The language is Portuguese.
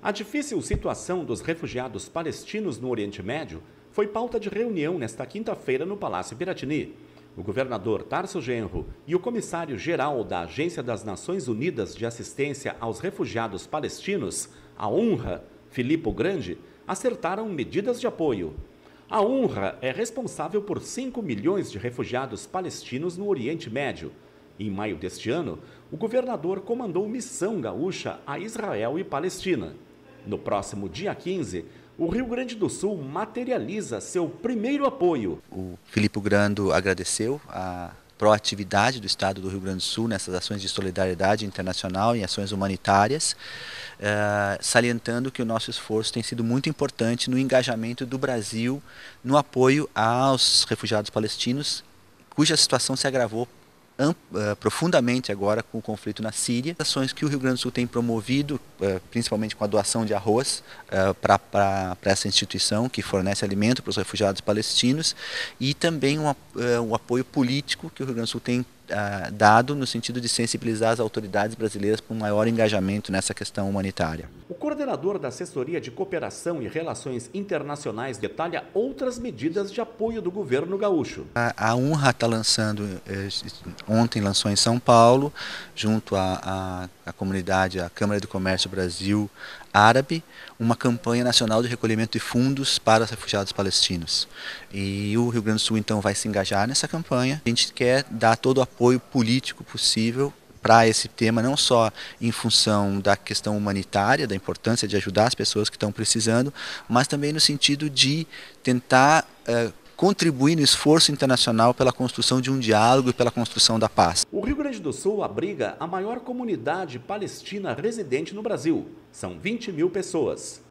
A difícil situação dos refugiados palestinos no Oriente Médio foi pauta de reunião nesta quinta-feira no Palácio Piratini. O governador Tarso Genro e o comissário-geral da Agência das Nações Unidas de Assistência aos Refugiados Palestinos, a UNRWA, Filippo Grande, acertaram medidas de apoio. A UNRWA é responsável por 5 milhões de refugiados palestinos no Oriente Médio. Em maio deste ano, o governador comandou missão gaúcha a Israel e Palestina. No próximo dia 15, o Rio Grande do Sul materializa seu primeiro apoio. O Filipe Grando agradeceu a proatividade do Estado do Rio Grande do Sul nessas ações de solidariedade internacional e ações humanitárias, eh, salientando que o nosso esforço tem sido muito importante no engajamento do Brasil no apoio aos refugiados palestinos, cuja situação se agravou eh, profundamente agora com o conflito na Síria. Ações que o Rio Grande do Sul tem promovido, eh, principalmente com a doação de arroz eh, para essa instituição que fornece alimento para os refugiados palestinos e também um, um apoio político que o Rio Grande do Sul tem dado no sentido de sensibilizar as autoridades brasileiras para um maior engajamento nessa questão humanitária coordenador da Assessoria de Cooperação e Relações Internacionais detalha outras medidas de apoio do governo gaúcho. A, a UNRWA está lançando, eh, ontem lançou em São Paulo, junto à comunidade, à Câmara do Comércio Brasil Árabe, uma campanha nacional de recolhimento de fundos para os refugiados palestinos. E o Rio Grande do Sul, então, vai se engajar nessa campanha. A gente quer dar todo o apoio político possível para esse tema, não só em função da questão humanitária, da importância de ajudar as pessoas que estão precisando, mas também no sentido de tentar eh, contribuir no esforço internacional pela construção de um diálogo e pela construção da paz. O Rio Grande do Sul abriga a maior comunidade palestina residente no Brasil. São 20 mil pessoas.